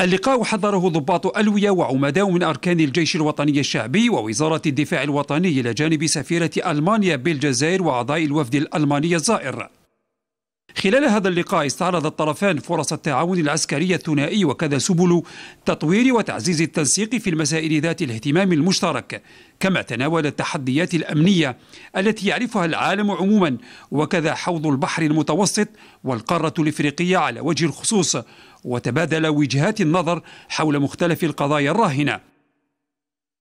اللقاء حضره ضباط ألوية وعمداء من أركان الجيش الوطني الشعبي ووزارة الدفاع الوطني إلى جانب سفيرة ألمانيا بالجزائر وأعضاء الوفد الألماني الزائر خلال هذا اللقاء استعرض الطرفان فرص التعاون العسكري الثنائي وكذا سبل تطوير وتعزيز التنسيق في المسائل ذات الاهتمام المشترك كما تناول التحديات الأمنية التي يعرفها العالم عموما وكذا حوض البحر المتوسط والقارة الإفريقية على وجه الخصوص وتبادل وجهات النظر حول مختلف القضايا الراهنة